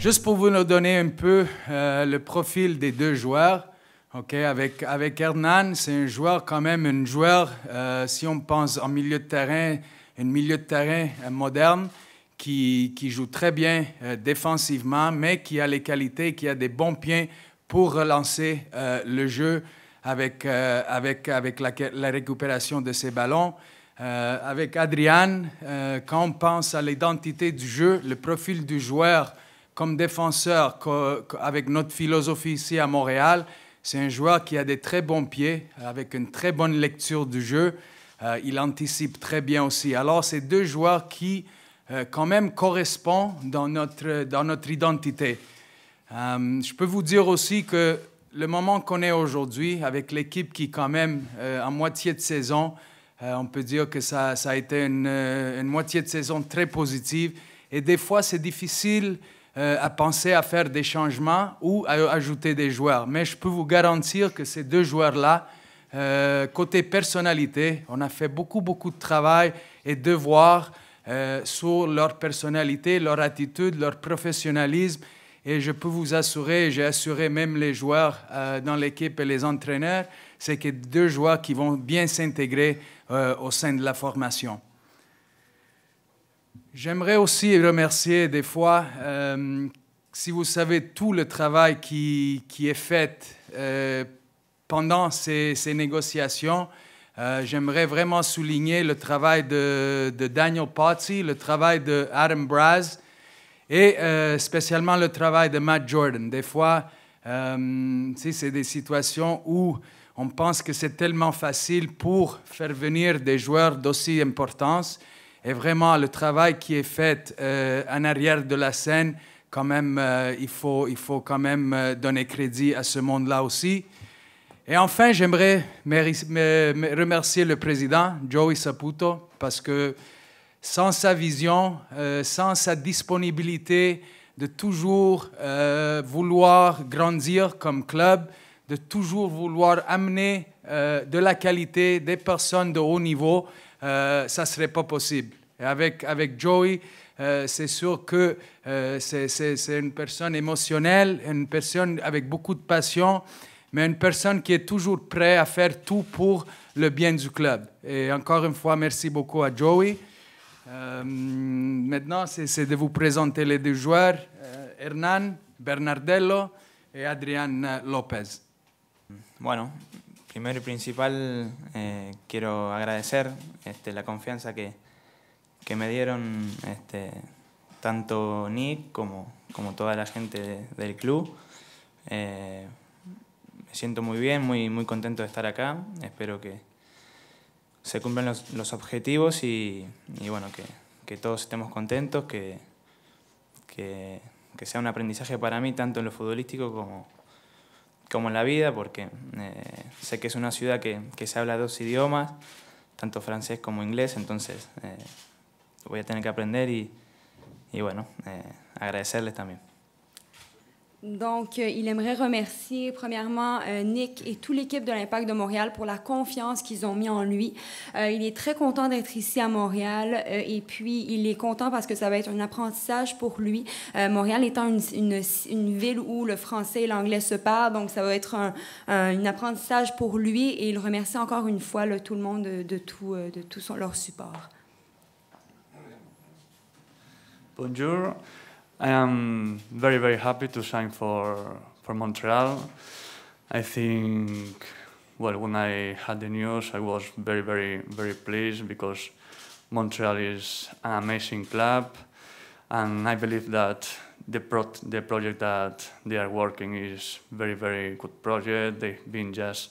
Juste pour vous donner un peu euh, le profil des deux joueurs, ok, avec, avec Hernan, c'est un joueur quand même, un joueur, euh, si on pense en milieu de terrain, un milieu de terrain euh, moderne qui, qui joue très bien défensivement, mais qui a les qualités, qui a des bons pieds pour relancer le jeu avec, avec, avec la, la, récupération de ses ballons. avec Adrian, quand on pense à l'identité du jeu, le profil du joueur, comme défenseur avec notre philosophie ici à Montréal, c'est un joueur qui a des très bons pieds, avec une très bonne lecture du jeu. Euh, il anticipe très bien aussi. Alors, c'est deux joueurs qui, euh, quand même, correspondent dans notre, dans notre identité. Euh, je peux vous dire aussi que le moment qu'on est aujourd'hui, avec l'équipe qui, quand même, en moitié de saison, on peut dire que ça, ça a été une, une, moitié de saison très positive. Et des fois, c'est difficile euh, à penser à faire des changements ou à ajouter des joueurs. Mais je peux vous garantir que ces deux joueurs-là, euh, côté personnalité, on a fait beaucoup, beaucoup de travail et devoir euh, sur leur personnalité, leur attitude, leur professionnalisme. Et je peux vous assurer, j'ai assuré même les joueurs dans l'équipe et les entraîneurs, c'est que deux joueurs qui vont bien s'intégrer au sein de la formation. J'aimerais aussi remercier des fois, euh, si vous savez tout le travail qui, qui est fait euh, pendant ces, ces négociations, euh, j'aimerais vraiment souligner le travail de, Daniel Potty, le travail de Adam Braz et spécialement le travail de Matt Jordan. Des fois, c'est des situations où on pense que c'est tellement facile pour faire venir des joueurs d'aussi importance. Et vraiment, le travail qui est fait euh, en arrière de la scène, quand même, euh, il, faut, il faut quand même euh, donner crédit à ce monde-là aussi. Et enfin, j'aimerais remercier le président, Joey Saputo, parce que sans sa vision, sans sa disponibilité de toujours vouloir grandir comme club, de toujours vouloir amener euh, de la qualité des personnes de haut niveau, euh, ça ne serait pas possible. avec, Joey, euh, c'est sûr que c'est une personne émotionnelle, une personne avec beaucoup de passion, mais une personne qui est toujours prête à faire tout pour le bien du club. Et encore une fois, merci beaucoup à Joey. maintenant, c'est de vous présenter les deux joueurs, Hernan Bernardello et Adrian Lopez. Bueno, Primero y principal, eh, quiero agradecer este, la confianza que, me dieron este, tanto Nick como, como, toda la gente del club. Eh, me siento muy bien, muy, muy contento de estar acá. Espero que se cumplan los, objetivos y, bueno, que, todos estemos contentos, que, que, que sea un aprendizaje para mí, tanto en lo futbolístico como, como en la vida, porque eh, sé que es una ciudad que, se habla dos idiomas, tanto francés como inglés, entonces eh, voy a tener que aprender y, y bueno, eh, agradecerles también. Donc, euh, il aimerait remercier premièrement euh, Nick et toute l'équipe de l'Impact de Montréal pour la confiance qu'ils ont mis en lui. Euh, il est très content d'être ici à Montréal et puis il est content parce que ça va être un apprentissage pour lui. Montréal étant une, ville où le français et l'anglais se parlent, donc ça va être un, apprentissage pour lui et il remercie encore une fois tout le monde de, tout, leur support. Bonjour. I am very, very happy to sign for, for Montreal. I think, well, when I had the news, I was very, very, very pleased because Montreal is an amazing club, and I believe that the, pro the project that they are working is very, very good project. They've been just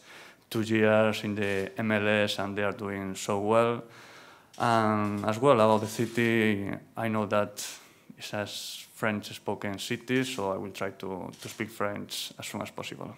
two years in the MLS and they are doing so well. And as well about the city, I know that it's as French-spoken cities, so I will try to, to speak French as soon as possible.